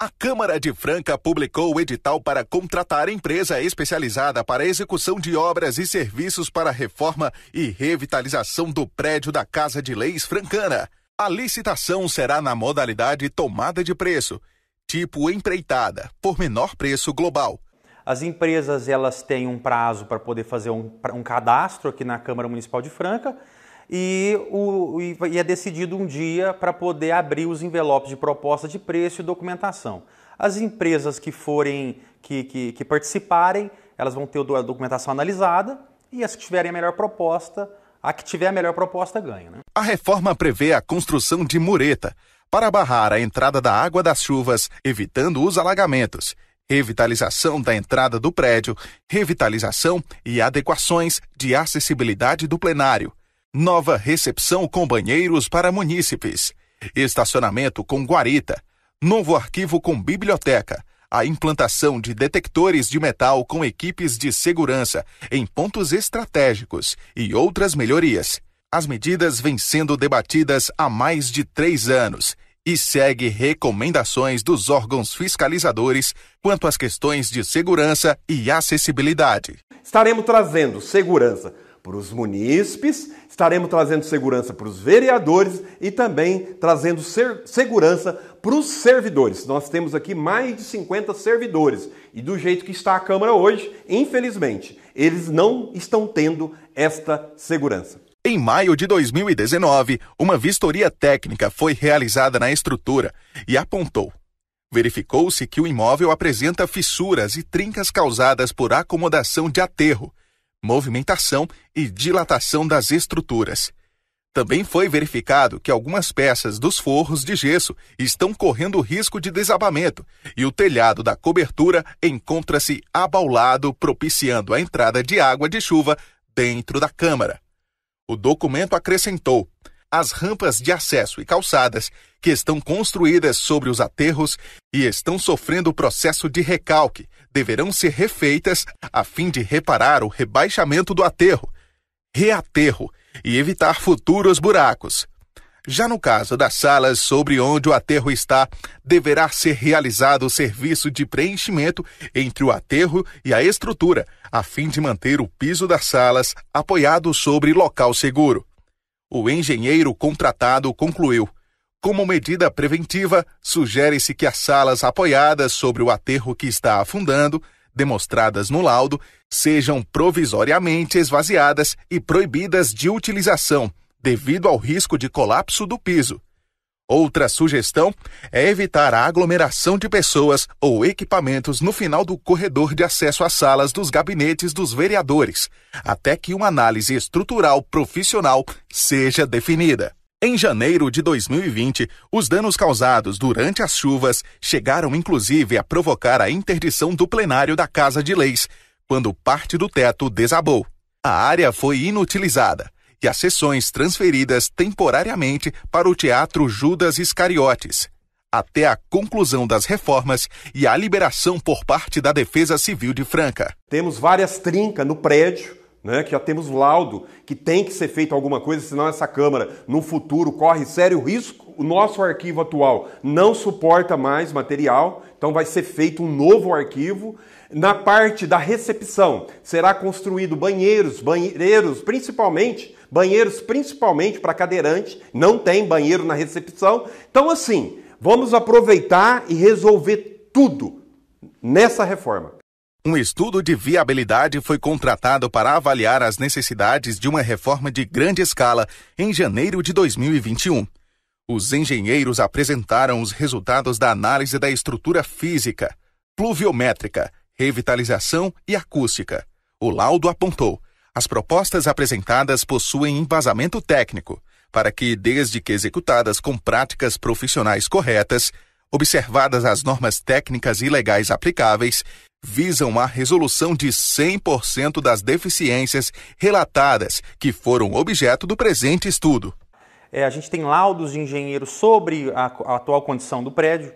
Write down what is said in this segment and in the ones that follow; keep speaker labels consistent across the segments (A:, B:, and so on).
A: A Câmara de Franca publicou o edital para contratar empresa especializada para execução de obras e serviços para reforma e revitalização do prédio da Casa de Leis Francana. A licitação será na modalidade tomada de preço, tipo empreitada, por menor preço global. As empresas elas
B: têm um prazo para poder fazer um, um cadastro aqui na Câmara Municipal de Franca e, o, e é decidido um dia para poder abrir os envelopes de proposta de preço e documentação. As empresas que forem, que, que, que participarem, elas vão ter a documentação analisada e as que tiverem a melhor proposta, a que tiver a melhor proposta ganha. Né?
A: A reforma prevê a construção de mureta para barrar a entrada da água das chuvas, evitando os alagamentos revitalização da entrada do prédio, revitalização e adequações de acessibilidade do plenário, Nova recepção com banheiros para munícipes. Estacionamento com guarita. Novo arquivo com biblioteca. A implantação de detectores de metal com equipes de segurança em pontos estratégicos e outras melhorias. As medidas vêm sendo debatidas há mais de três anos e segue recomendações dos órgãos fiscalizadores quanto às questões de segurança e acessibilidade. Estaremos trazendo segurança para os munícipes, estaremos trazendo
C: segurança para os vereadores e também trazendo segurança para os servidores. Nós temos aqui mais de 50 servidores e do jeito que está a Câmara hoje,
A: infelizmente, eles não estão tendo esta segurança. Em maio de 2019, uma vistoria técnica foi realizada na estrutura e apontou. Verificou-se que o imóvel apresenta fissuras e trincas causadas por acomodação de aterro movimentação e dilatação das estruturas. Também foi verificado que algumas peças dos forros de gesso estão correndo risco de desabamento e o telhado da cobertura encontra-se abaulado, propiciando a entrada de água de chuva dentro da câmara. O documento acrescentou: as rampas de acesso e calçadas que estão construídas sobre os aterros e estão sofrendo o processo de recalque deverão ser refeitas a fim de reparar o rebaixamento do aterro, reaterro e evitar futuros buracos. Já no caso das salas sobre onde o aterro está, deverá ser realizado o serviço de preenchimento entre o aterro e a estrutura, a fim de manter o piso das salas apoiado sobre local seguro. O engenheiro contratado concluiu. Como medida preventiva, sugere-se que as salas apoiadas sobre o aterro que está afundando, demonstradas no laudo, sejam provisoriamente esvaziadas e proibidas de utilização, devido ao risco de colapso do piso. Outra sugestão é evitar a aglomeração de pessoas ou equipamentos no final do corredor de acesso às salas dos gabinetes dos vereadores, até que uma análise estrutural profissional seja definida. Em janeiro de 2020, os danos causados durante as chuvas chegaram inclusive a provocar a interdição do plenário da Casa de Leis, quando parte do teto desabou. A área foi inutilizada e as sessões transferidas temporariamente para o Teatro Judas Iscariotes, até a conclusão das reformas e a liberação por parte da Defesa Civil de Franca. Temos
C: várias trincas no prédio, né, que já temos laudo que tem que ser feito alguma coisa, senão essa Câmara, no futuro, corre sério risco o nosso arquivo atual não suporta mais material, então vai ser feito um novo arquivo. Na parte da recepção, será construído banheiros, banheiros principalmente, banheiros principalmente para cadeirante, não tem banheiro na recepção. Então assim, vamos aproveitar
A: e resolver tudo nessa reforma. Um estudo de viabilidade foi contratado para avaliar as necessidades de uma reforma de grande escala em janeiro de 2021 os engenheiros apresentaram os resultados da análise da estrutura física, pluviométrica, revitalização e acústica. O laudo apontou: as propostas apresentadas possuem embasamento técnico, para que, desde que executadas com práticas profissionais corretas, observadas as normas técnicas e legais aplicáveis, visam a resolução de 100% das deficiências relatadas que foram objeto do presente estudo.
B: É, a gente tem laudos de engenheiros sobre a, a, atual condição do prédio.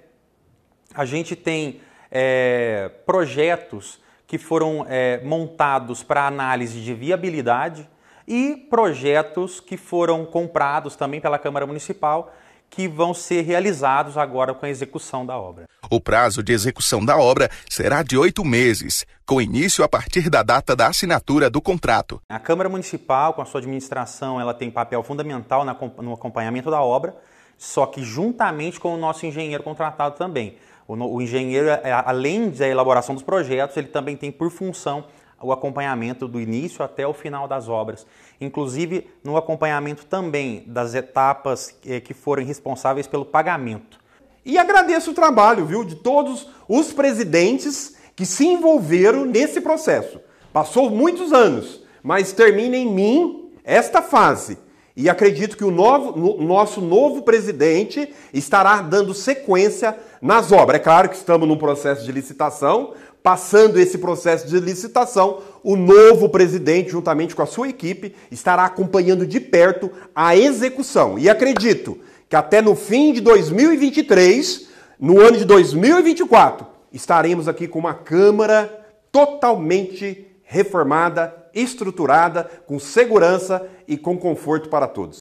B: A gente tem é, projetos que foram é, montados para análise de viabilidade e projetos que foram comprados também pela Câmara Municipal que vão ser realizados agora com a execução da
A: obra. O prazo de execução da obra será de oito meses, com início a partir da data da assinatura do contrato.
B: A Câmara Municipal, com a sua administração, ela tem papel fundamental no acompanhamento da obra, só que juntamente com o nosso engenheiro contratado também. O engenheiro, é, além da elaboração dos projetos, ele também tem por função o acompanhamento do início até o final das obras, inclusive no acompanhamento também das etapas eh, que forem responsáveis pelo pagamento.
C: E agradeço o trabalho, viu, de todos os presidentes que se envolveram nesse processo. Passou muitos anos, mas termina em mim esta fase e acredito que o novo, no, nosso novo presidente estará dando sequência nas obras. É claro que estamos num processo de licitação. Passando esse processo de licitação, o novo presidente, juntamente com a sua equipe, estará acompanhando de perto a execução. E acredito que até no fim de 2023, no ano de 2024, estaremos aqui com uma Câmara totalmente reformada estruturada, com segurança e com conforto para todos.